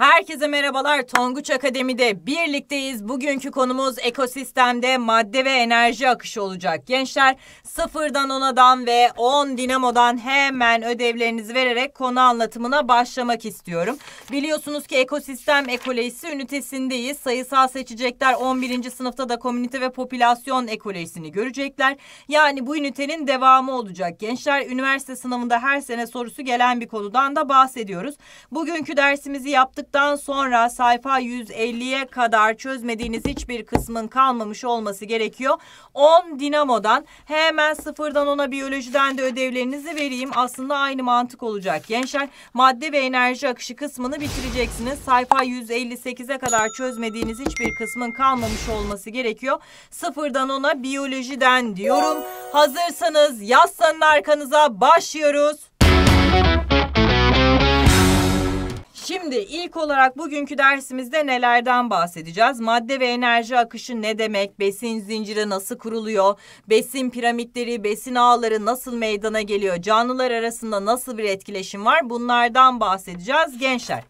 Ha! Herkese merhabalar. Tonguç Akademi'de birlikteyiz. Bugünkü konumuz ekosistemde madde ve enerji akışı olacak. Gençler sıfırdan onadan ve 10 dinamodan hemen ödevlerinizi vererek konu anlatımına başlamak istiyorum. Biliyorsunuz ki ekosistem ekolojisi ünitesindeyiz. Sayısal seçecekler 11. sınıfta da komünite ve popülasyon ekolojisini görecekler. Yani bu ünitenin devamı olacak. Gençler üniversite sınavında her sene sorusu gelen bir konudan da bahsediyoruz. Bugünkü dersimizi yaptıktan Ondan sonra sayfa 150'ye kadar çözmediğiniz hiçbir kısmın kalmamış olması gerekiyor. 10 dinamodan hemen sıfırdan ona biyolojiden de ödevlerinizi vereyim. Aslında aynı mantık olacak. Gençler madde ve enerji akışı kısmını bitireceksiniz. Sayfa 158'e kadar çözmediğiniz hiçbir kısmın kalmamış olması gerekiyor. Sıfırdan ona biyolojiden diyorum. Hazırsanız yaslanın arkanıza başlıyoruz. Şimdi ilk olarak bugünkü dersimizde nelerden bahsedeceğiz? Madde ve enerji akışı ne demek? Besin zinciri nasıl kuruluyor? Besin piramitleri, besin ağları nasıl meydana geliyor? Canlılar arasında nasıl bir etkileşim var? Bunlardan bahsedeceğiz gençler.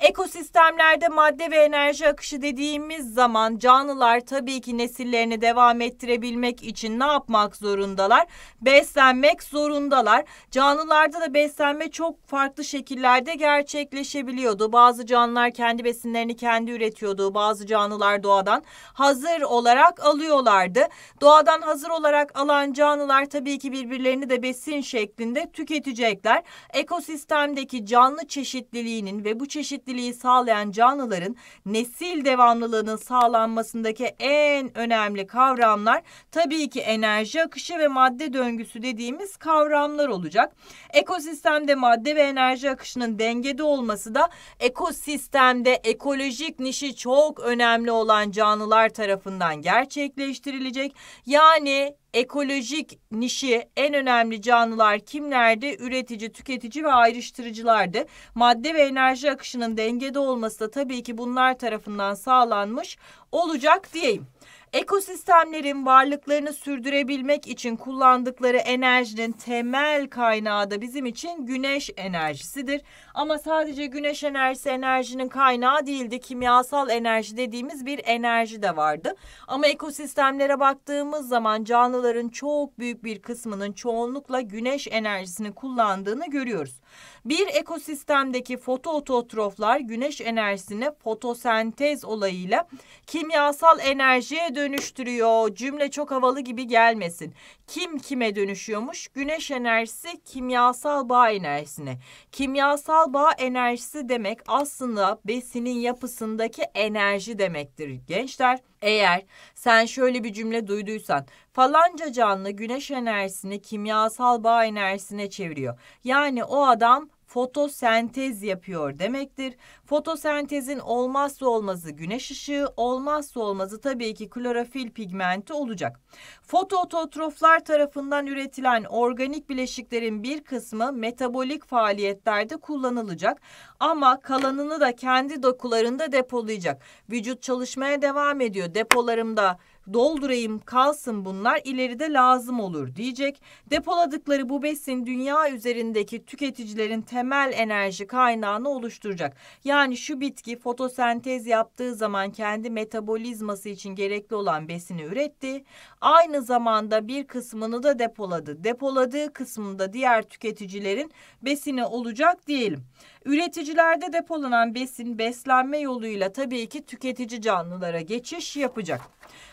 Ekosistemlerde madde ve enerji akışı dediğimiz zaman canlılar tabii ki nesillerini devam ettirebilmek için ne yapmak zorundalar? Beslenmek zorundalar. Canlılarda da beslenme çok farklı şekillerde gerçekleşebiliyordu. Bazı canlılar kendi besinlerini kendi üretiyordu. Bazı canlılar doğadan hazır olarak alıyorlardı. Doğadan hazır olarak alan canlılar tabii ki birbirlerini de besin şeklinde tüketecekler. Ekosistemdeki canlı çeşitliliğinin ve bu çeşitlilik çeşitliliği sağlayan canlıların nesil devamlılığının sağlanmasındaki en önemli kavramlar tabii ki enerji akışı ve madde döngüsü dediğimiz kavramlar olacak. Ekosistemde madde ve enerji akışının dengede olması da ekosistemde ekolojik nişi çok önemli olan canlılar tarafından gerçekleştirilecek. Yani ekolojik nişi en önemli canlılar kimlerdi? Üretici, tüketici ve ayrıştırıcılardı. Madde ve enerji akışının dengede olması da tabii ki bunlar tarafından sağlanmış olacak diyeyim. Ekosistemlerin varlıklarını sürdürebilmek için kullandıkları enerjinin temel kaynağı da bizim için güneş enerjisidir. Ama sadece güneş enerjisi enerjinin kaynağı değildi. Kimyasal enerji dediğimiz bir enerji de vardı. Ama ekosistemlere baktığımız zaman canlıların çok büyük bir kısmının çoğunlukla güneş enerjisini kullandığını görüyoruz. Bir ekosistemdeki fotoototroflar güneş enerjisini fotosentez olayıyla kimyasal enerjiye dönüştürüyor. Cümle çok havalı gibi gelmesin. Kim kime dönüşüyormuş? Güneş enerjisi kimyasal bağ enerjisine. Kimyasal Doğal bağ enerjisi demek aslında besinin yapısındaki enerji demektir gençler. Eğer sen şöyle bir cümle duyduysan falanca canlı güneş enerjisini kimyasal bağ enerjisine çeviriyor. Yani o adam fotosentez yapıyor demektir. Fotosentezin olmazsa olmazı güneş ışığı, olmazsa olmazı tabii ki klorofil pigmenti olacak. Fotototroflar tarafından üretilen organik bileşiklerin bir kısmı metabolik faaliyetlerde kullanılacak ama kalanını da kendi dokularında depolayacak. Vücut çalışmaya devam ediyor. Depolarımda doldurayım kalsın bunlar ileride lazım olur diyecek. Depoladıkları bu besin dünya üzerindeki tüketicilerin temel enerji kaynağını oluşturacak. Yani şu bitki fotosentez yaptığı zaman kendi metabolizması için gerekli olan besini üretti. Aynı zamanda bir kısmını da depoladı. Depoladığı kısmında diğer tüketicilerin besini olacak diyelim. Üreticilerde depolanan besin beslenme yoluyla tabii ki tüketici canlılara geçiş yapacak.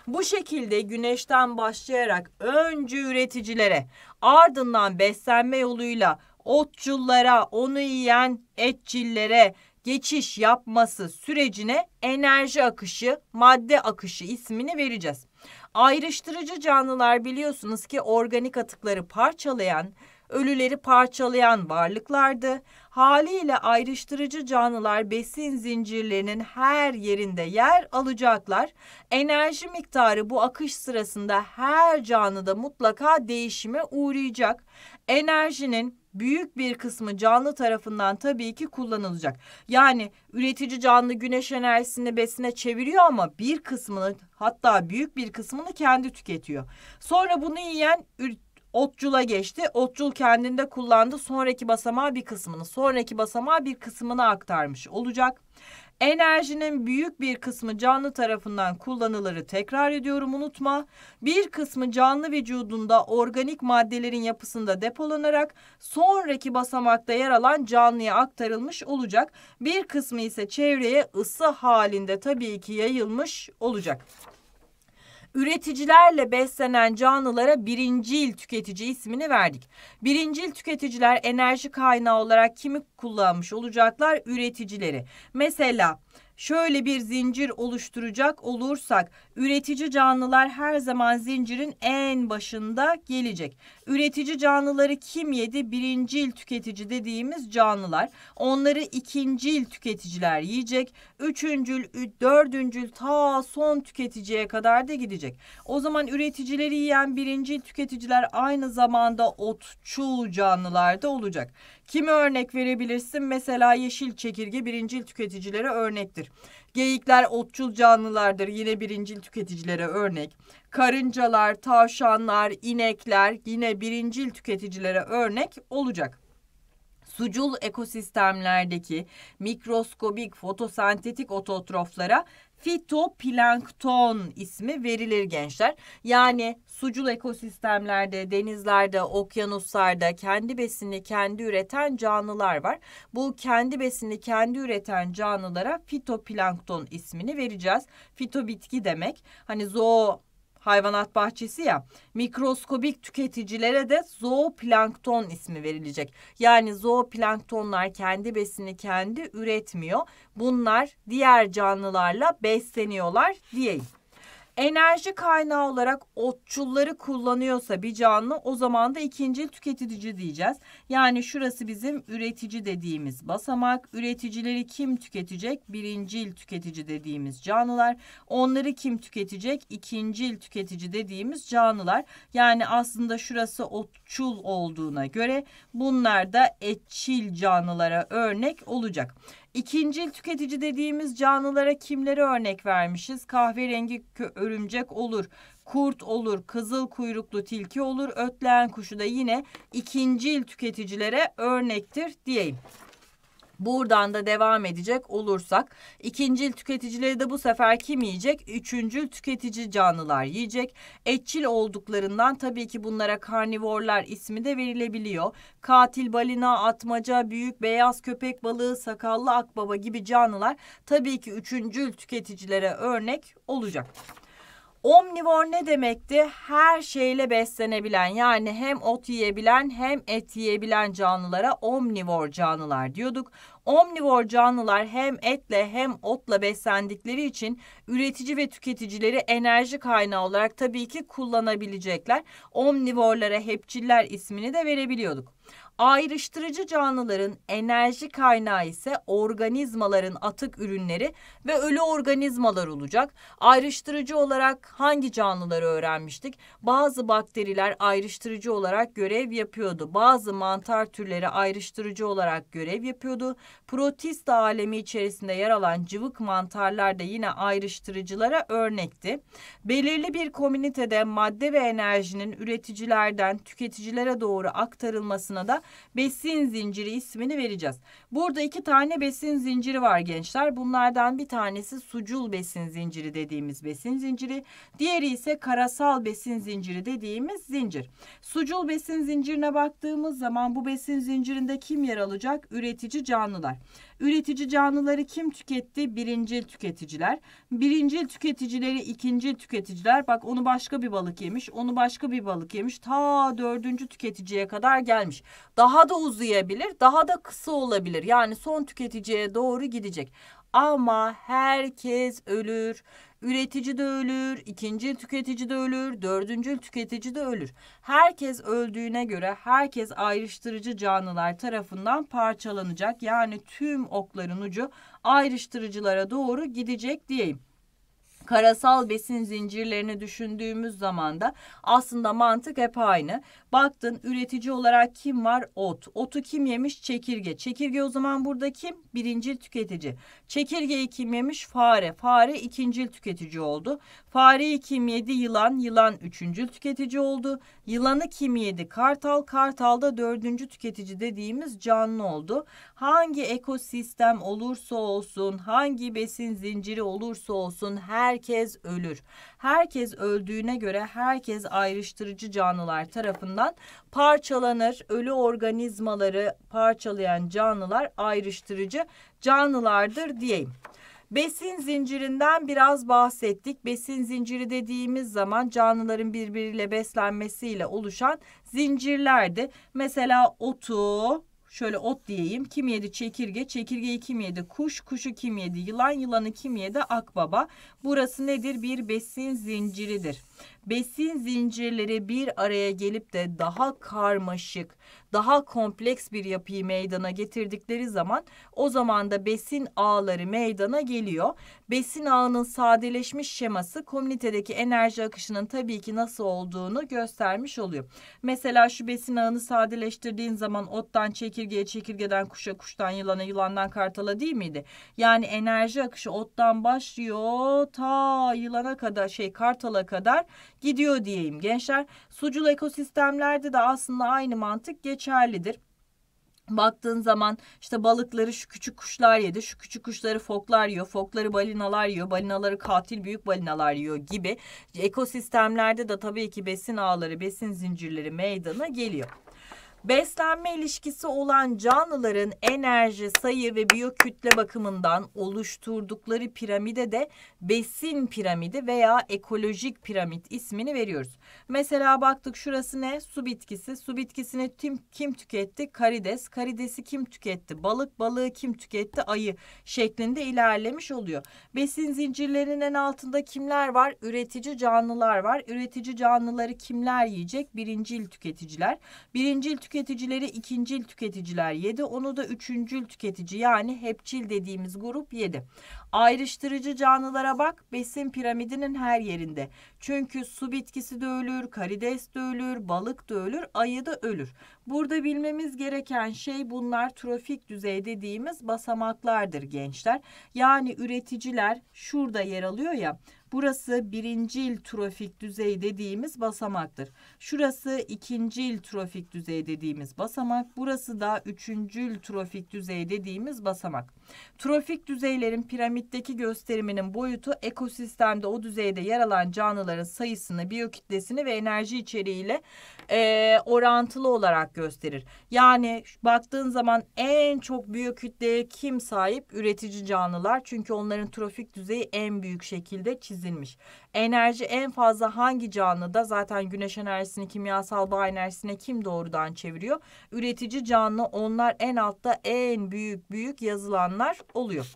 Bu şekilde güneşten başlayarak önce üreticilere ardından beslenme yoluyla otçullara, onu yiyen etçillere geçiş yapması sürecine enerji akışı, madde akışı ismini vereceğiz. Ayrıştırıcı canlılar biliyorsunuz ki organik atıkları parçalayan, ölüleri parçalayan varlıklardı haliyle ayrıştırıcı canlılar besin zincirlerinin her yerinde yer alacaklar. Enerji miktarı bu akış sırasında her canlıda mutlaka değişime uğrayacak. Enerjinin büyük bir kısmı canlı tarafından tabii ki kullanılacak. Yani üretici canlı güneş enerjisini besine çeviriyor ama bir kısmını hatta büyük bir kısmını kendi tüketiyor. Sonra bunu yiyen Otçul'a geçti. Otçul kendinde kullandı. Sonraki basamağa bir kısmını, sonraki basamağa bir kısmını aktarmış olacak. Enerjinin büyük bir kısmı canlı tarafından kullanılırı tekrar ediyorum unutma. Bir kısmı canlı vücudunda organik maddelerin yapısında depolanarak sonraki basamakta yer alan canlıya aktarılmış olacak. Bir kısmı ise çevreye ısı halinde tabii ki yayılmış olacak. Üreticilerle beslenen canlılara birincil tüketici ismini verdik. Birincil tüketiciler enerji kaynağı olarak kimi kullanmış olacaklar? Üreticileri. Mesela Şöyle bir zincir oluşturacak olursak üretici canlılar her zaman zincirin en başında gelecek. Üretici canlıları kim yedi? Birincil tüketici dediğimiz canlılar. Onları ikincil tüketiciler yiyecek. Üçüncül, dördüncül ta son tüketiciye kadar da gidecek. O zaman üreticileri yiyen birincil tüketiciler aynı zamanda otçul canlılarda olacak. Kimi örnek verebilirsin? Mesela yeşil çekirge birincil tüketicilere örnektir. Geyikler otçul canlılardır yine birincil tüketicilere örnek. Karıncalar, tavşanlar, inekler yine birincil tüketicilere örnek olacak sucul ekosistemlerdeki mikroskobik fotosentetik ototroflara fitoplankton ismi verilir gençler. Yani sucul ekosistemlerde, denizlerde, okyanuslarda kendi besini kendi üreten canlılar var. Bu kendi besini kendi üreten canlılara fitoplankton ismini vereceğiz. Fito bitki demek. Hani zoo hayvanat bahçesi ya mikroskobik tüketicilere de zooplankton ismi verilecek. Yani zooplanktonlar kendi besini kendi üretmiyor. Bunlar diğer canlılarla besleniyorlar diyeyim. Enerji kaynağı olarak otçulları kullanıyorsa bir canlı o zaman da ikinci tüketici diyeceğiz. Yani şurası bizim üretici dediğimiz basamak. Üreticileri kim tüketecek? Birincil tüketici dediğimiz canlılar. Onları kim tüketecek? İkincil tüketici dediğimiz canlılar. Yani aslında şurası otçul olduğuna göre bunlar da etçil canlılara örnek olacak. İkincil tüketici dediğimiz canlılara kimleri örnek vermişiz? Kahverengi örümcek olur, kurt olur, kızıl kuyruklu tilki olur, ötleyen kuşu da yine ikincil tüketicilere örnektir diyeyim. Buradan da devam edecek olursak ikincil tüketicileri de bu sefer kim yiyecek? Üçüncül tüketici canlılar yiyecek. Etçil olduklarından tabii ki bunlara karnivorlar ismi de verilebiliyor. Katil balina, atmaca, büyük beyaz köpek balığı, sakallı akbaba gibi canlılar tabii ki üçüncül tüketicilere örnek olacak. Omnivor ne demekti? Her şeyle beslenebilen yani hem ot yiyebilen hem et yiyebilen canlılara omnivor canlılar diyorduk. Omnivor canlılar hem etle hem otla beslendikleri için üretici ve tüketicileri enerji kaynağı olarak tabii ki kullanabilecekler. Omnivorlara hepçiller ismini de verebiliyorduk. Ayrıştırıcı canlıların enerji kaynağı ise organizmaların atık ürünleri ve ölü organizmalar olacak. Ayrıştırıcı olarak hangi canlıları öğrenmiştik? Bazı bakteriler ayrıştırıcı olarak görev yapıyordu. Bazı mantar türleri ayrıştırıcı olarak görev yapıyordu. Protist alemi içerisinde yer alan cıvık mantarlar da yine ayrıştırıcılara örnekti. Belirli bir komünitede madde ve enerjinin üreticilerden tüketicilere doğru aktarılmasına da besin zinciri ismini vereceğiz. Burada iki tane besin zinciri var gençler. Bunlardan bir tanesi sucul besin zinciri dediğimiz besin zinciri. Diğeri ise karasal besin zinciri dediğimiz zincir. Sucul besin zincirine baktığımız zaman bu besin zincirinde kim yer alacak? Üretici canlılar. Üretici canlıları kim tüketti? Birinci tüketiciler. Birinci tüketicileri ikinci tüketiciler. Bak onu başka bir balık yemiş, onu başka bir balık yemiş. Ta dördüncü tüketiciye kadar gelmiş. Daha da uzayabilir, daha da kısa olabilir. Yani son tüketiciye doğru gidecek. Ama herkes ölür. Üretici de ölür, ikinci tüketici de ölür, dördüncü tüketici de ölür. Herkes öldüğüne göre herkes ayrıştırıcı canlılar tarafından parçalanacak. Yani tüm okların ucu ayrıştırıcılara doğru gidecek diyeyim karasal besin zincirlerini düşündüğümüz zaman da aslında mantık hep aynı. Baktın üretici olarak kim var? Ot. Otu kim yemiş? Çekirge. Çekirge o zaman burada kim? Birinci tüketici. Çekirgeyi kim yemiş? Fare. Fare ikincil tüketici oldu. Fareyi kim yedi? Yılan. Yılan üçüncü tüketici oldu. Yılanı kim yedi? Kartal. Kartal da dördüncü tüketici dediğimiz canlı oldu. Hangi ekosistem olursa olsun, hangi besin zinciri olursa olsun her herkes ölür. Herkes öldüğüne göre herkes ayrıştırıcı canlılar tarafından parçalanır. Ölü organizmaları parçalayan canlılar ayrıştırıcı canlılardır diyeyim. Besin zincirinden biraz bahsettik. Besin zinciri dediğimiz zaman canlıların birbiriyle beslenmesiyle oluşan zincirlerdi. Mesela otu, Şöyle ot diyeyim. Kim yedi çekirge, çekirgeyi kim yedi kuş, kuşu kim yedi yılan, yılanı kim yedi akbaba. Burası nedir? Bir besin zinciridir. Besin zincirleri bir araya gelip de daha karmaşık, daha kompleks bir yapıyı meydana getirdikleri zaman o zaman da besin ağları meydana geliyor. Besin ağının sadeleşmiş şeması komünitedeki enerji akışının tabii ki nasıl olduğunu göstermiş oluyor. Mesela şu besin ağını sadeleştirdiğin zaman ottan çekirgeye, çekirgeden kuşa, kuştan yılana, yılandan kartala değil miydi? Yani enerji akışı ottan başlıyor ta yılana kadar şey kartala kadar gidiyor diyeyim gençler. Sucul ekosistemlerde de aslında aynı mantık geçerlidir. Baktığın zaman işte balıkları şu küçük kuşlar yedi, şu küçük kuşları foklar yiyor, fokları balinalar yiyor, balinaları katil büyük balinalar yiyor gibi ekosistemlerde de tabii ki besin ağları, besin zincirleri meydana geliyor. Beslenme ilişkisi olan canlıların enerji, sayı ve biyokütle bakımından oluşturdukları piramide de besin piramidi veya ekolojik piramit ismini veriyoruz. Mesela baktık şurası ne? Su bitkisi. Su bitkisini kim, kim tüketti? Karides. Karidesi kim tüketti? Balık. Balığı kim tüketti? Ayı şeklinde ilerlemiş oluyor. Besin zincirlerinin altında kimler var? Üretici canlılar var. Üretici canlıları kimler yiyecek? Birincil tüketiciler. Birincil tüketiciler tüketicileri ikincil tüketiciler yedi, Onu da üçüncül tüketici yani hepçil dediğimiz grup yedi. Ayrıştırıcı canlılara bak besin piramidinin her yerinde. Çünkü su bitkisi de ölür, karides de ölür, balık da ölür, ayı da ölür. Burada bilmemiz gereken şey bunlar trofik düzey dediğimiz basamaklardır gençler. Yani üreticiler şurada yer alıyor ya Burası birinci il trofik düzey dediğimiz basamaktır. Şurası ikinci il trofik düzey dediğimiz basamak. Burası da üçüncü il trofik düzey dediğimiz basamak. Trofik düzeylerin piramitteki gösteriminin boyutu ekosistemde o düzeyde yer alan canlıların sayısını, biyokütlesini ve enerji içeriğiyle e, orantılı olarak gösterir. Yani baktığın zaman en çok büyük kütleye kim sahip? Üretici canlılar. Çünkü onların trofik düzeyi en büyük şekilde çizilmiş. Enerji en fazla hangi canlıda? Zaten güneş enerjisini kimyasal bağ enerjisine kim doğrudan çeviriyor? Üretici canlı onlar en altta en büyük büyük yazılanlar oluyor.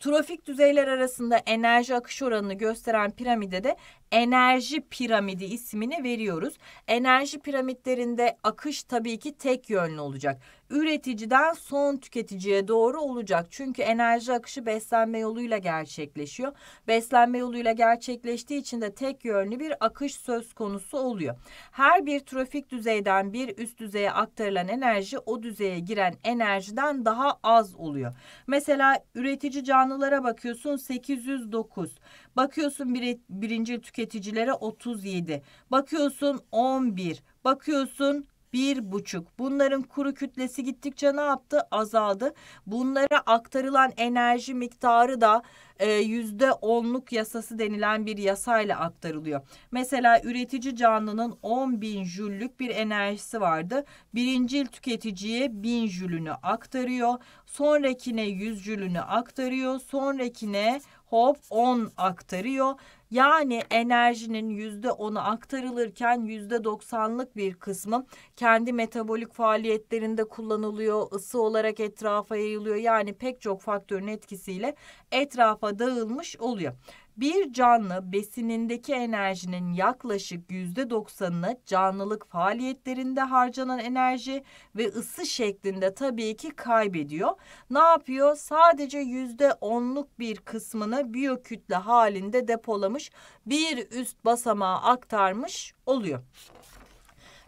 Trofik düzeyler arasında enerji akış oranını gösteren piramide de enerji piramidi ismini veriyoruz. Enerji piramitlerinde akış tabii ki tek yönlü olacak. Üreticiden son tüketiciye doğru olacak. Çünkü enerji akışı beslenme yoluyla gerçekleşiyor. Beslenme yoluyla gerçekleştiği için de tek yönlü bir akış söz konusu oluyor. Her bir trofik düzeyden bir üst düzeye aktarılan enerji o düzeye giren enerjiden daha az oluyor. Mesela üretici canlılara bakıyorsun 809. Bakıyorsun bir, birinci tüketicilere 37. Bakıyorsun 11. Bakıyorsun bir buçuk. Bunların kuru kütlesi gittikçe ne yaptı? Azaldı. Bunlara aktarılan enerji miktarı da e, yüzde onluk yasası denilen bir yasayla aktarılıyor. Mesela üretici canlının 10 bin jüllük bir enerjisi vardı. Birincil tüketiciye bin jülünü aktarıyor. Sonrakine 100 jülünü aktarıyor. Sonrakine hop 10 aktarıyor. Yani enerjinin %10'u aktarılırken %90'lık bir kısmı kendi metabolik faaliyetlerinde kullanılıyor. ısı olarak etrafa yayılıyor. Yani pek çok faktörün etkisiyle etrafa dağılmış oluyor. Bir canlı besinindeki enerjinin yaklaşık yüzde doksanını canlılık faaliyetlerinde harcanan enerji ve ısı şeklinde tabii ki kaybediyor. Ne yapıyor? Sadece yüzde onluk bir kısmını biyokütle halinde depolamış bir üst basamağa aktarmış oluyor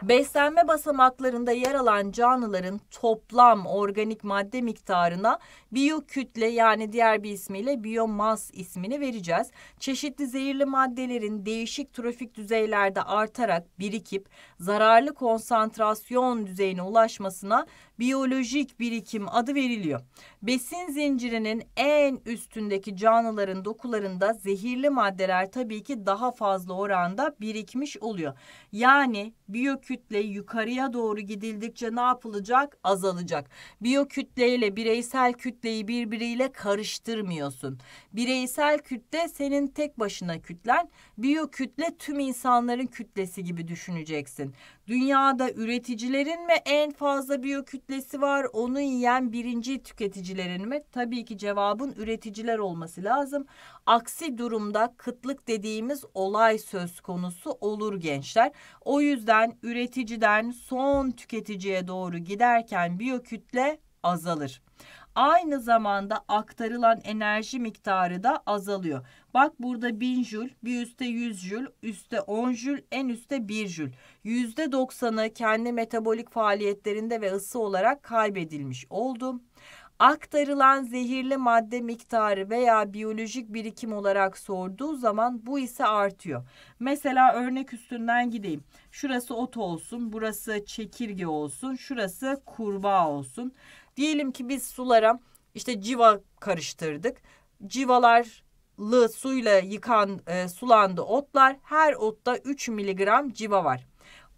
beslenme basamaklarında yer alan canlıların toplam organik madde miktarına biyokütle yani diğer bir ismiyle biyomas ismini vereceğiz. Çeşitli zehirli maddelerin değişik trofik düzeylerde artarak birikip zararlı konsantrasyon düzeyine ulaşmasına biyolojik birikim adı veriliyor. Besin zincirinin en üstündeki canlıların dokularında zehirli maddeler tabii ki daha fazla oranda birikmiş oluyor. Yani biyokütle yukarıya doğru gidildikçe ne yapılacak? Azalacak. Biyokütleyle bireysel kütleyi birbiriyle karıştırmıyorsun. Bireysel kütle senin tek başına kütlen, biyokütle tüm insanların kütlesi gibi düşüneceksin. Dünyada üreticilerin mi en fazla biyokütle kitlesi var. Onu yiyen birinci tüketicilerin mi? Tabii ki cevabın üreticiler olması lazım. Aksi durumda kıtlık dediğimiz olay söz konusu olur gençler. O yüzden üreticiden son tüketiciye doğru giderken biyokütle azalır aynı zamanda aktarılan enerji miktarı da azalıyor. Bak burada 1000 jül, bir üstte 100 jül, üstte 10 jül, en üstte 1 jül. %90'ı kendi metabolik faaliyetlerinde ve ısı olarak kaybedilmiş oldu aktarılan zehirli madde miktarı veya biyolojik birikim olarak sorduğu zaman bu ise artıyor. Mesela örnek üstünden gideyim. Şurası ot olsun, burası çekirge olsun, şurası kurbağa olsun. Diyelim ki biz sulara işte civa karıştırdık. Civalarlı lı suyla yıkan e, sulandı otlar her otta 3 miligram civa var.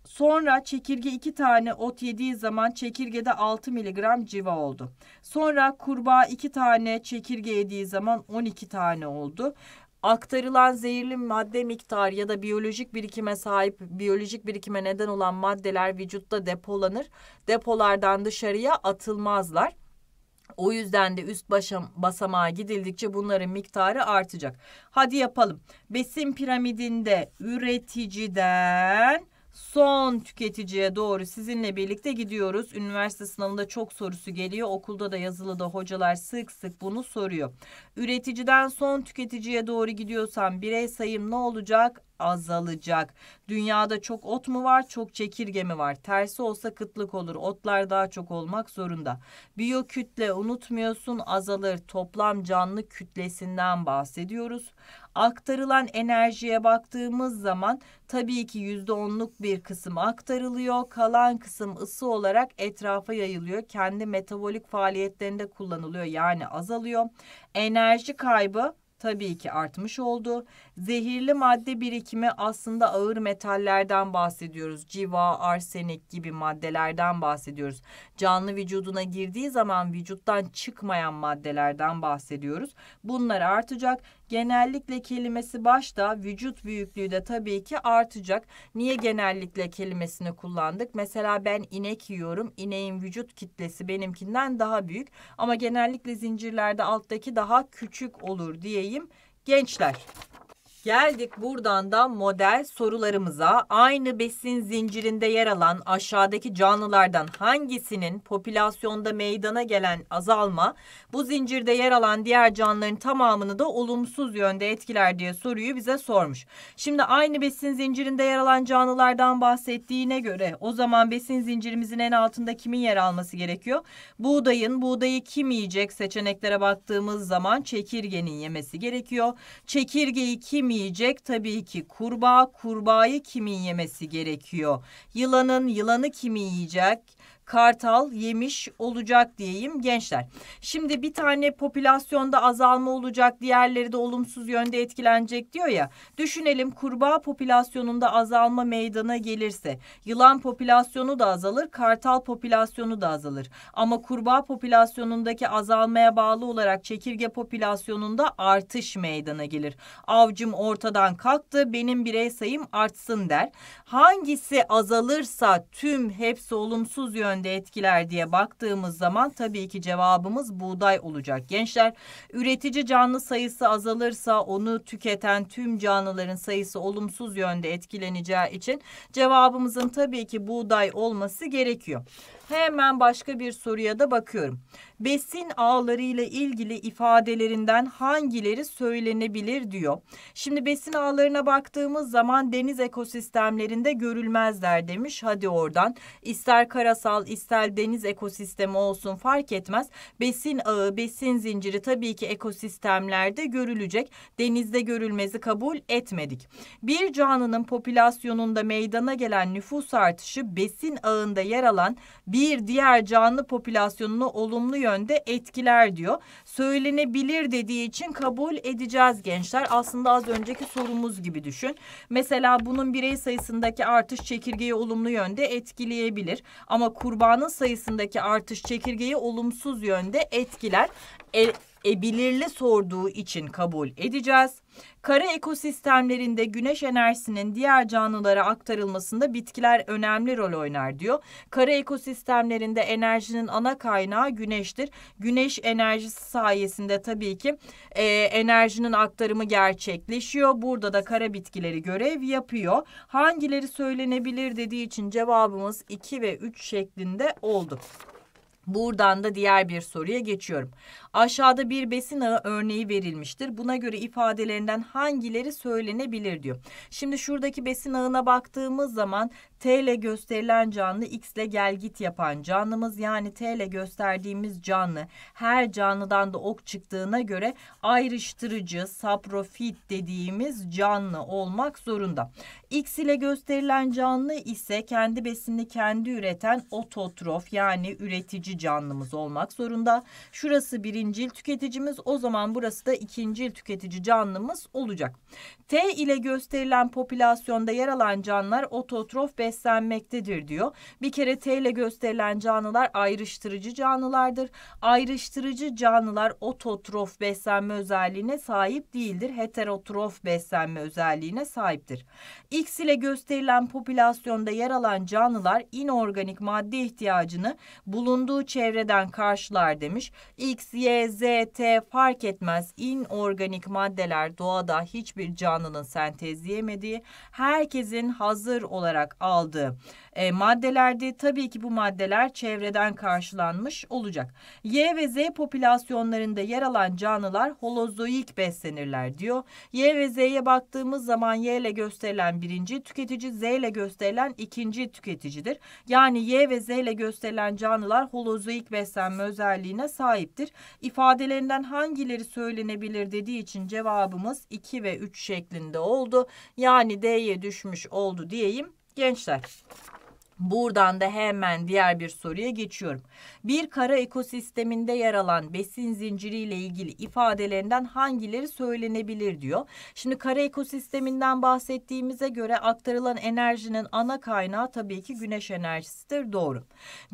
Sonra çekirge 2 tane ot yediği zaman çekirgede 6 miligram civa oldu. Sonra kurbağa 2 tane çekirge yediği zaman 12 tane oldu aktarılan zehirli madde miktarı ya da biyolojik birikime sahip biyolojik birikime neden olan maddeler vücutta depolanır. Depolardan dışarıya atılmazlar. O yüzden de üst başam, basamağa gidildikçe bunların miktarı artacak. Hadi yapalım. Besin piramidinde üreticiden son tüketiciye doğru sizinle birlikte gidiyoruz. Üniversite sınavında çok sorusu geliyor. Okulda da yazılıda hocalar sık sık bunu soruyor. Üreticiden son tüketiciye doğru gidiyorsam birey sayım ne olacak? azalacak. Dünyada çok ot mu var, çok çekirge mi var? Tersi olsa kıtlık olur. Otlar daha çok olmak zorunda. Biyokütle unutmuyorsun azalır. Toplam canlı kütlesinden bahsediyoruz. Aktarılan enerjiye baktığımız zaman tabii ki yüzde onluk bir kısım aktarılıyor. Kalan kısım ısı olarak etrafa yayılıyor. Kendi metabolik faaliyetlerinde kullanılıyor yani azalıyor. Enerji kaybı tabii ki artmış oldu. Zehirli madde birikimi aslında ağır metallerden bahsediyoruz. Civa, arsenik gibi maddelerden bahsediyoruz. Canlı vücuduna girdiği zaman vücuttan çıkmayan maddelerden bahsediyoruz. Bunlar artacak genellikle kelimesi başta vücut büyüklüğü de tabii ki artacak. Niye genellikle kelimesini kullandık? Mesela ben inek yiyorum. İneğin vücut kitlesi benimkinden daha büyük ama genellikle zincirlerde alttaki daha küçük olur diyeyim. Gençler Geldik buradan da model sorularımıza. Aynı besin zincirinde yer alan aşağıdaki canlılardan hangisinin popülasyonda meydana gelen azalma bu zincirde yer alan diğer canlıların tamamını da olumsuz yönde etkiler diye soruyu bize sormuş. Şimdi aynı besin zincirinde yer alan canlılardan bahsettiğine göre o zaman besin zincirimizin en altında kimin yer alması gerekiyor? Buğdayın buğdayı kim yiyecek seçeneklere baktığımız zaman çekirgenin yemesi gerekiyor. Çekirgeyi kim yemeyecek tabii ki kurbağa kurbağayı kimin yemesi gerekiyor? Yılanın yılanı kimi yiyecek? kartal yemiş olacak diyeyim gençler. Şimdi bir tane popülasyonda azalma olacak diğerleri de olumsuz yönde etkilenecek diyor ya. Düşünelim kurbağa popülasyonunda azalma meydana gelirse yılan popülasyonu da azalır kartal popülasyonu da azalır. Ama kurbağa popülasyonundaki azalmaya bağlı olarak çekirge popülasyonunda artış meydana gelir. Avcım ortadan kalktı benim birey sayım artsın der. Hangisi azalırsa tüm hepsi olumsuz yönde de etkiler diye baktığımız zaman tabii ki cevabımız buğday olacak. Gençler üretici canlı sayısı azalırsa onu tüketen tüm canlıların sayısı olumsuz yönde etkileneceği için cevabımızın tabii ki buğday olması gerekiyor. Hemen başka bir soruya da bakıyorum besin ağları ile ilgili ifadelerinden hangileri söylenebilir diyor. Şimdi besin ağlarına baktığımız zaman deniz ekosistemlerinde görülmezler demiş. Hadi oradan ister karasal ister deniz ekosistemi olsun fark etmez. Besin ağı, besin zinciri tabii ki ekosistemlerde görülecek. Denizde görülmezi kabul etmedik. Bir canlının popülasyonunda meydana gelen nüfus artışı besin ağında yer alan bir diğer canlı popülasyonunu olumlu yönde yönde etkiler diyor. Söylenebilir dediği için kabul edeceğiz gençler. Aslında az önceki sorumuz gibi düşün. Mesela bunun birey sayısındaki artış çekirgeyi olumlu yönde etkileyebilir. Ama kurbanın sayısındaki artış çekirgeyi olumsuz yönde etkiler. E, e, belirli sorduğu için kabul edeceğiz. Kara ekosistemlerinde güneş enerjisinin diğer canlılara aktarılmasında bitkiler önemli rol oynar diyor. Kara ekosistemlerinde enerjinin ana kaynağı güneştir. Güneş enerjisi sayesinde tabii ki e, enerjinin aktarımı gerçekleşiyor. Burada da kara bitkileri görev yapıyor. Hangileri söylenebilir dediği için cevabımız 2 ve 3 şeklinde oldu. Buradan da diğer bir soruya geçiyorum. Aşağıda bir besin ağı örneği verilmiştir. Buna göre ifadelerinden hangileri söylenebilir diyor. Şimdi şuradaki besin ağına baktığımız zaman T ile gösterilen canlı X ile gel git yapan canlımız yani T ile gösterdiğimiz canlı her canlıdan da ok çıktığına göre ayrıştırıcı saprofit dediğimiz canlı olmak zorunda. X ile gösterilen canlı ise kendi besini kendi üreten ototrof yani üretici canlımız olmak zorunda. Şurası bir birincil tüketicimiz o zaman burası da ikincil tüketici canlımız olacak. T ile gösterilen popülasyonda yer alan canlılar ototrof beslenmektedir diyor. Bir kere T ile gösterilen canlılar ayrıştırıcı canlılardır. Ayrıştırıcı canlılar ototrof beslenme özelliğine sahip değildir. Heterotrof beslenme özelliğine sahiptir. X ile gösterilen popülasyonda yer alan canlılar inorganik madde ihtiyacını bulunduğu çevreden karşılar demiş. X, Y C, Z, T fark etmez inorganik maddeler doğada hiçbir canlının sentezleyemediği, herkesin hazır olarak aldığı e, maddelerdi. Tabii ki bu maddeler çevreden karşılanmış olacak. Y ve Z popülasyonlarında yer alan canlılar holozoik beslenirler diyor. Y ve Z'ye baktığımız zaman Y ile gösterilen birinci tüketici, Z ile gösterilen ikinci tüketicidir. Yani Y ve Z ile gösterilen canlılar holozoik beslenme özelliğine sahiptir. İfadelerinden hangileri söylenebilir dediği için cevabımız 2 ve 3 şeklinde oldu. Yani D'ye düşmüş oldu diyeyim gençler. Buradan da hemen diğer bir soruya geçiyorum. Bir kara ekosisteminde yer alan besin zinciriyle ilgili ifadelerinden hangileri söylenebilir diyor. Şimdi kara ekosisteminden bahsettiğimize göre aktarılan enerjinin ana kaynağı tabii ki güneş enerjisidir doğru.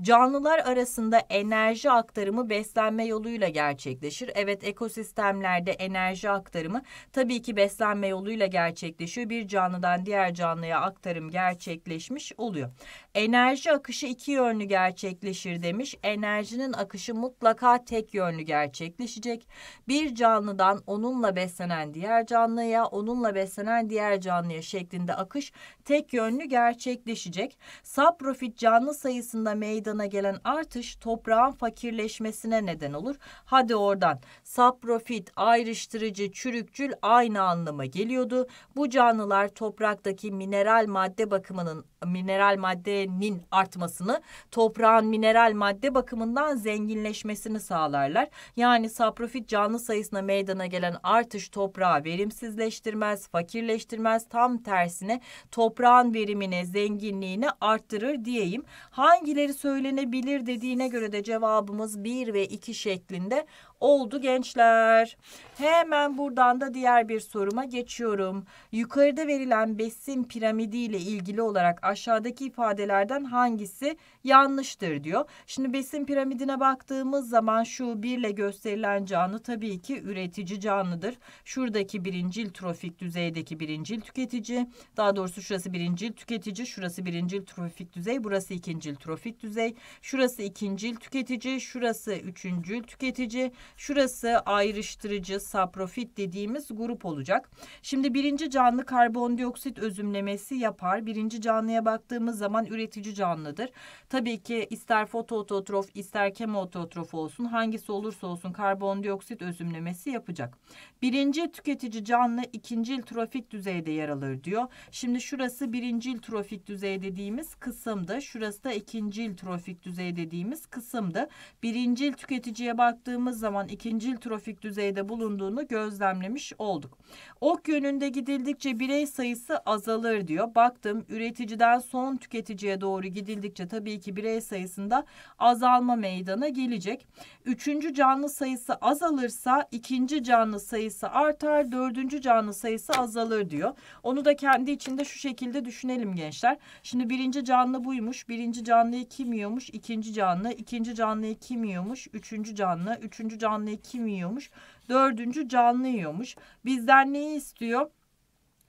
Canlılar arasında enerji aktarımı beslenme yoluyla gerçekleşir. Evet ekosistemlerde enerji aktarımı tabii ki beslenme yoluyla gerçekleşiyor. Bir canlıdan diğer canlıya aktarım gerçekleşmiş oluyor. Enerji akışı iki yönlü gerçekleşir demiş. Enerjinin akışı mutlaka tek yönlü gerçekleşecek. Bir canlıdan onunla beslenen diğer canlıya, onunla beslenen diğer canlıya şeklinde akış tek yönlü gerçekleşecek. Saprofit canlı sayısında meydana gelen artış toprağın fakirleşmesine neden olur. Hadi oradan. Saprofit ayrıştırıcı, çürükçül aynı anlama geliyordu. Bu canlılar topraktaki mineral madde bakımının mineral maddenin artmasını, toprağın mineral madde bakımından zenginleşmesini sağlarlar. Yani saprofit canlı sayısına meydana gelen artış toprağı verimsizleştirmez, fakirleştirmez, tam tersine toprağın verimini, zenginliğini arttırır diyeyim. Hangileri söylenebilir dediğine göre de cevabımız 1 ve 2 şeklinde oldu gençler. Hemen buradan da diğer bir soruma geçiyorum. Yukarıda verilen besin piramidi ile ilgili olarak aşağıdaki ifadelerden hangisi yanlıştır diyor. Şimdi besin piramidine baktığımız zaman şu birle gösterilen canlı tabii ki üretici canlıdır. Şuradaki birincil trofik düzeydeki birincil tüketici. Daha doğrusu şurası birincil tüketici, şurası birincil trofik düzey, burası ikincil trofik düzey. Şurası ikincil tüketici, şurası üçüncül tüketici, şurası ayrıştırıcı saprofit dediğimiz grup olacak. Şimdi birinci canlı karbondioksit özümlemesi yapar. Birinci canlıya baktığımız zaman üretici canlıdır. Tabii ki ister fotoototrof ister kemoototrof olsun hangisi olursa olsun karbondioksit özümlemesi yapacak. Birinci tüketici canlı ikincil trofik düzeyde yer alır diyor. Şimdi şurası birincil trofik düzey dediğimiz kısımdı. Şurası da ikincil trofik düzey dediğimiz kısımdı. Birincil tüketiciye baktığımız zaman ikincil trofik düzeyde bulunduğunu gözlemlemiş olduk. Ok yönünde gidildikçe birey sayısı azalır diyor. Baktım üreticiden son tüketiciye doğru gidildikçe tabii ki sayısındaki birey sayısında azalma meydana gelecek. Üçüncü canlı sayısı azalırsa ikinci canlı sayısı artar, dördüncü canlı sayısı azalır diyor. Onu da kendi içinde şu şekilde düşünelim gençler. Şimdi birinci canlı buymuş. Birinci canlıyı kim yiyormuş? İkinci canlı. ikinci canlıyı kim yiyormuş? Üçüncü canlı. Üçüncü canlıyı kim yiyormuş? Dördüncü canlı yiyormuş. Bizden neyi istiyor?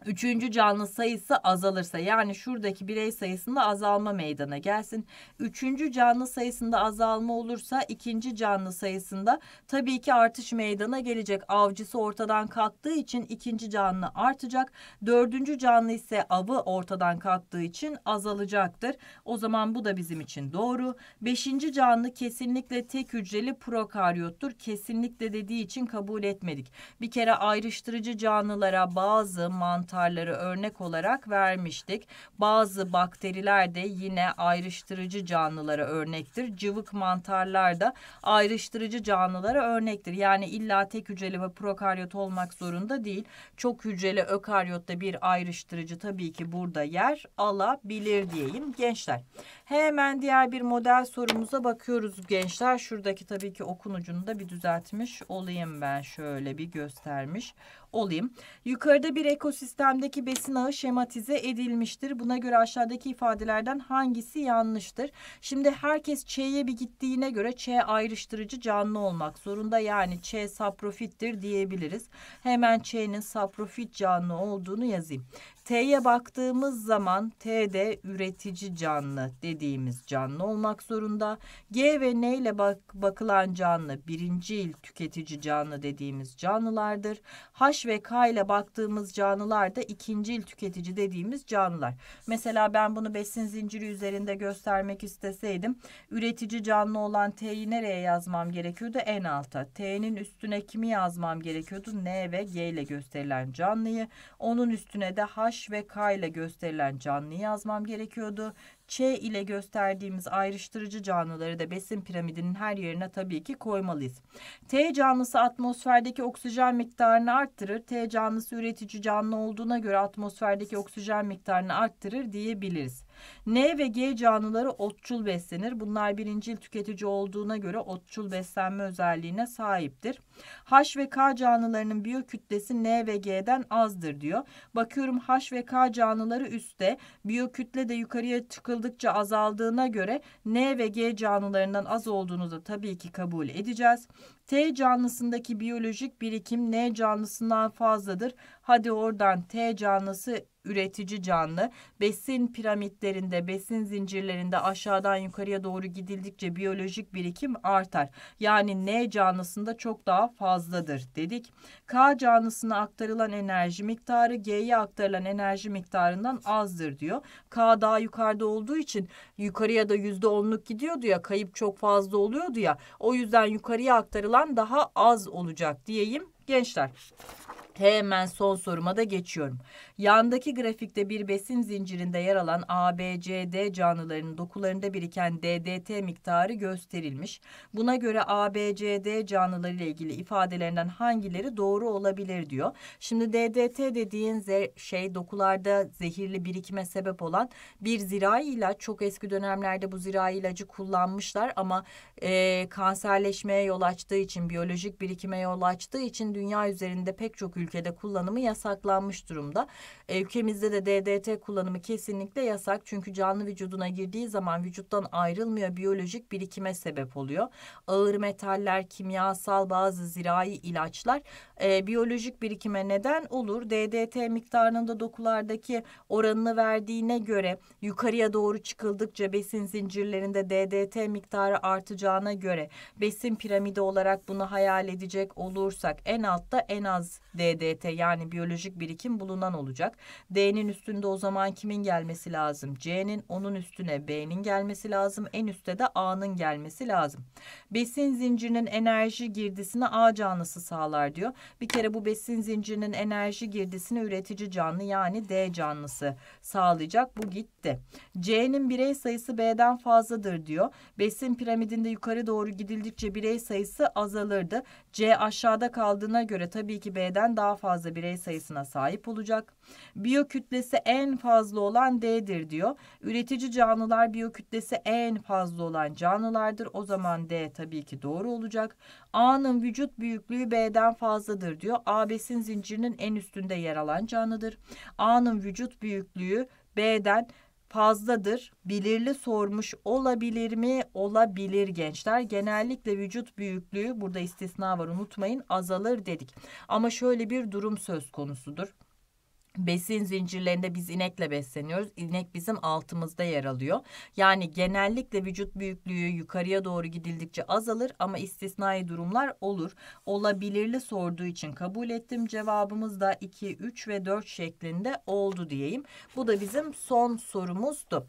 Üçüncü canlı sayısı azalırsa yani şuradaki birey sayısında azalma meydana gelsin. Üçüncü canlı sayısında azalma olursa ikinci canlı sayısında tabii ki artış meydana gelecek. Avcısı ortadan kalktığı için ikinci canlı artacak. Dördüncü canlı ise avı ortadan kalktığı için azalacaktır. O zaman bu da bizim için doğru. Beşinci canlı kesinlikle tek hücreli prokaryottur. Kesinlikle dediği için kabul etmedik. Bir kere ayrıştırıcı canlılara bazı mantıklı mantarları örnek olarak vermiştik. Bazı bakteriler de yine ayrıştırıcı canlılara örnektir. Cıvık mantarlar da ayrıştırıcı canlılara örnektir. Yani illa tek hücreli ve prokaryot olmak zorunda değil. Çok hücreli ökaryot da bir ayrıştırıcı tabii ki burada yer alabilir diyeyim gençler. Hemen diğer bir model sorumuza bakıyoruz gençler. Şuradaki tabii ki okunucunu da bir düzeltmiş olayım ben şöyle bir göstermiş olayım. Yukarıda bir ekosistemdeki besin ağı şematize edilmiştir. Buna göre aşağıdaki ifadelerden hangisi yanlıştır? Şimdi herkes Ç'ye bir gittiğine göre Ç ayrıştırıcı canlı olmak zorunda. Yani Ç saprofittir diyebiliriz. Hemen Ç'nin saprofit canlı olduğunu yazayım. T'ye baktığımız zaman T de üretici canlı dediğimiz canlı olmak zorunda. G ve N ile bak bakılan canlı birincil tüketici canlı dediğimiz canlılardır. H ve K ile baktığımız canlılar da ikincil tüketici dediğimiz canlılar. Mesela ben bunu besin zinciri üzerinde göstermek isteseydim üretici canlı olan T'yi nereye yazmam gerekiyordu? En alta. T'nin üstüne kimi yazmam gerekiyordu? N ve G ile gösterilen canlıyı. Onun üstüne de H H ve K ile gösterilen canlıyı yazmam gerekiyordu. Ç ile gösterdiğimiz ayrıştırıcı canlıları da besin piramidinin her yerine tabii ki koymalıyız. T canlısı atmosferdeki oksijen miktarını arttırır. T canlısı üretici canlı olduğuna göre atmosferdeki oksijen miktarını arttırır diyebiliriz. N ve G canlıları otçul beslenir. Bunlar birincil tüketici olduğuna göre otçul beslenme özelliğine sahiptir. H ve K canlılarının biyokütlesi N ve G'den azdır diyor. Bakıyorum H ve K canlıları üstte. Biyokütle de yukarıya çıkıldıkça azaldığına göre N ve G canlılarından az olduğunu da tabii ki kabul edeceğiz. T canlısındaki biyolojik birikim N canlısından fazladır. Hadi oradan T canlısı üretici canlı. Besin piramitlerinde, besin zincirlerinde aşağıdan yukarıya doğru gidildikçe biyolojik birikim artar. Yani N canlısında çok daha fazladır dedik. K canlısına aktarılan enerji miktarı G'ye aktarılan enerji miktarından azdır diyor. K daha yukarıda olduğu için yukarıya da %10'luk gidiyordu ya kayıp çok fazla oluyordu ya. O yüzden yukarıya aktarılan daha az olacak diyeyim gençler. Hemen son soruma da geçiyorum. Yandaki grafikte bir besin zincirinde yer alan A, B, C, D canlılarının dokularında biriken DDT miktarı gösterilmiş. Buna göre A, B, C, D canlıları ile ilgili ifadelerinden hangileri doğru olabilir diyor. Şimdi DDT dediğin şey dokularda zehirli birikime sebep olan bir zirai ilaç. Çok eski dönemlerde bu zirai ilacı kullanmışlar ama e, kanserleşmeye yol açtığı için, biyolojik birikime yol açtığı için dünya üzerinde pek çok ülke ülkede kullanımı yasaklanmış durumda. E, ülkemizde de DDT kullanımı kesinlikle yasak çünkü canlı vücuduna girdiği zaman vücuttan ayrılmıyor biyolojik birikime sebep oluyor. Ağır metaller, kimyasal bazı zirai ilaçlar e, biyolojik birikime neden olur. DDT miktarının da dokulardaki oranını verdiğine göre yukarıya doğru çıkıldıkça besin zincirlerinde DDT miktarı artacağına göre besin piramidi olarak bunu hayal edecek olursak en altta en az DDT BDT yani biyolojik birikim bulunan olacak. D'nin üstünde o zaman kimin gelmesi lazım? C'nin onun üstüne B'nin gelmesi lazım. En üstte de A'nın gelmesi lazım. Besin zincirinin enerji girdisini A canlısı sağlar diyor. Bir kere bu besin zincirinin enerji girdisini üretici canlı yani D canlısı sağlayacak. Bu gitti. C'nin birey sayısı B'den fazladır diyor. Besin piramidinde yukarı doğru gidildikçe birey sayısı azalırdı. C aşağıda kaldığına göre tabii ki B'den daha daha fazla birey sayısına sahip olacak. Biyokütlesi en fazla olan D'dir diyor. Üretici canlılar biyokütlesi en fazla olan canlılardır. O zaman D tabii ki doğru olacak. A'nın vücut büyüklüğü B'den fazladır diyor. A besin zincirinin en üstünde yer alan canlıdır. A'nın vücut büyüklüğü B'den fazladır. Bilirli sormuş olabilir mi? Olabilir gençler. Genellikle vücut büyüklüğü burada istisna var unutmayın azalır dedik. Ama şöyle bir durum söz konusudur besin zincirlerinde biz inekle besleniyoruz. İnek bizim altımızda yer alıyor. Yani genellikle vücut büyüklüğü yukarıya doğru gidildikçe azalır ama istisnai durumlar olur. Olabilirli sorduğu için kabul ettim. Cevabımız da 2, 3 ve 4 şeklinde oldu diyeyim. Bu da bizim son sorumuzdu.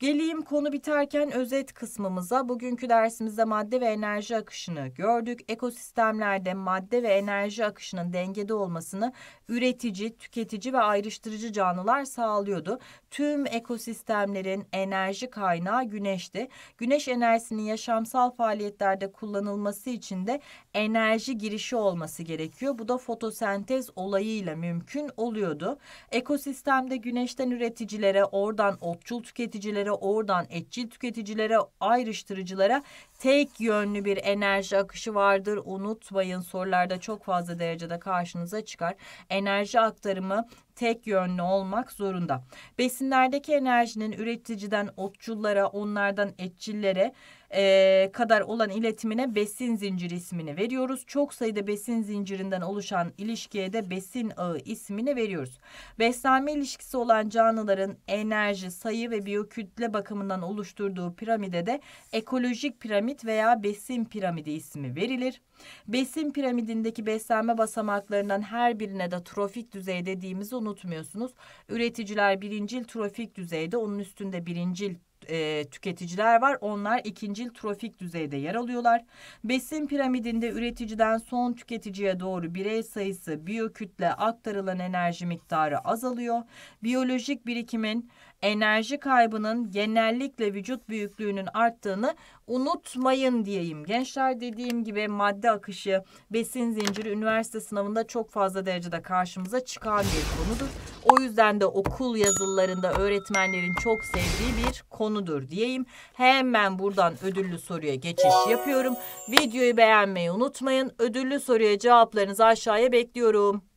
Geleyim konu biterken özet kısmımıza. Bugünkü dersimizde madde ve enerji akışını gördük. Ekosistemlerde madde ve enerji akışının dengede olmasını üretici, tüketici ve ayrıştırıcı canlılar sağlıyordu. Tüm ekosistemlerin enerji kaynağı güneşti. Güneş enerjisinin yaşamsal faaliyetlerde kullanılması için de enerji girişi olması gerekiyor. Bu da fotosentez olayıyla mümkün oluyordu. Ekosistemde güneşten üreticilere, oradan otçul tüketicilere üreticilere, oradan etçil tüketicilere, ayrıştırıcılara tek yönlü bir enerji akışı vardır. Unutmayın sorularda çok fazla derecede karşınıza çıkar. Enerji aktarımı tek yönlü olmak zorunda. Besinlerdeki enerjinin üreticiden otçullara, onlardan etçillere e, kadar olan iletimine besin zinciri ismini veriyoruz. Çok sayıda besin zincirinden oluşan ilişkiye de besin ağı ismini veriyoruz. Beslenme ilişkisi olan canlıların enerji, sayı ve biyokütle bakımından oluşturduğu piramide de ekolojik piramit veya besin piramidi ismi verilir. Besin piramidindeki beslenme basamaklarından her birine de trofik düzey dediğimizi unutmuyorsunuz. Üreticiler birincil trofik düzeyde, onun üstünde birincil e, tüketiciler var. Onlar ikincil trofik düzeyde yer alıyorlar. Besin piramidinde üreticiden son tüketiciye doğru birey sayısı biyokütle aktarılan enerji miktarı azalıyor. Biyolojik birikimin enerji kaybının genellikle vücut büyüklüğünün arttığını unutmayın diyeyim. Gençler dediğim gibi madde akışı besin zinciri üniversite sınavında çok fazla derecede karşımıza çıkan bir konudur. O yüzden de okul yazılarında öğretmenlerin çok sevdiği bir konudur diyeyim. Hemen buradan ödüllü soruya geçiş yapıyorum. Videoyu beğenmeyi unutmayın. Ödüllü soruya cevaplarınızı aşağıya bekliyorum.